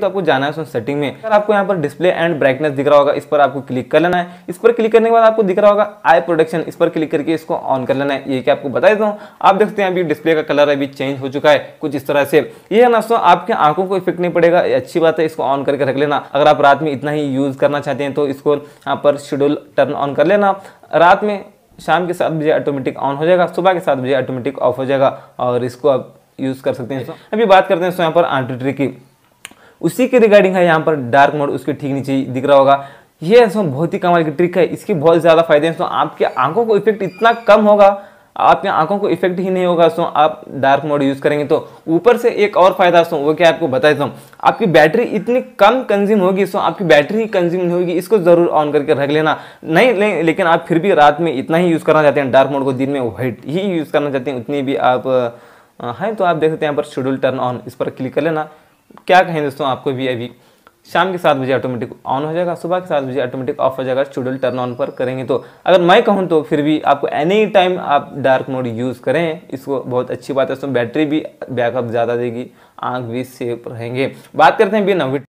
तो आपको जाना है सेटिंग में अगर आपको यहाँ पर डिस्प्ले एंड ब्राइटनेस दिख रहा होगा इस पर आपको क्लिक कर लेना है इस पर क्लिक करने के बाद आपको दिख रहा होगा आई प्रोडक्शन इस पर क्लिक करके इसको ऑन कर लेना है ये क्या आपको बता देता हूँ आप देखते हैं अभी डिस्प्ले का कलर अभी चेंज हो चुका है कुछ इस तरह से ये है दोस्तों आपके आंखों को इफेक्ट नहीं पड़ेगा अच्छी बात है इसको ऑन करके रख लेना अगर आप रात में इतना ही यूज करना चाहते हैं तो इसको यहाँ पर शेड्यूल टर्न ऑन कर लेना रात में शाम के सात बजे ऑटोमेटिक ऑन हो जाएगा सुबह के सात बजे ऑटोमेटिक ऑफ हो जाएगा और इसको आप यूज़ कर सकते हैं अभी बात करते हैं यहाँ पर आंटी ट्री की उसी के रिगार्डिंग है यहाँ पर डार्क मोड उसके ठीक नीचे दिख रहा होगा ये दोस्तों बहुत ही कमाल की ट्रिक है इसके बहुत ज़्यादा फायदे हैं दोस्तों आपकी आंखों को इफेक्ट इतना कम होगा आपके आंखों को इफेक्ट ही नहीं होगा दोस्तों आप डार्क मोड यूज़ करेंगे तो ऊपर से एक और फायदा दोस्तों वो क्या आपको बता देता हूँ आपकी बैटरी इतनी कम कंज्यूम होगी दोस्तों आपकी बैटरी ही कंज्यूम नहीं होगी इसको ज़रूर ऑन करके रख लेना नहीं ले, लेकिन आप फिर भी रात में इतना ही यूज़ करना चाहते हैं डार्क मोड को दिन में वाइट ही यूज़ करना चाहते हैं उतनी भी आप हैं तो आप देख सकते हैं यहाँ पर शेड्यूल टर्न ऑन इस पर क्लिक कर लेना क्या कहें दोस्तों आपको भी अभी शाम के सात बजे ऑटोमेटिक ऑन हो जाएगा सुबह के सात बजे ऑटोमेटिक ऑफ हो जाएगा स्टूडेंट टर्न ऑन पर करेंगे तो अगर मैं कहूँ तो फिर भी आपको एनी टाइम आप डार्क मोड यूज़ करें इसको बहुत अच्छी बात है उसमें बैटरी भी बैकअप ज़्यादा देगी आँख भी सेफ रहेंगे बात करते हैं बिन अभी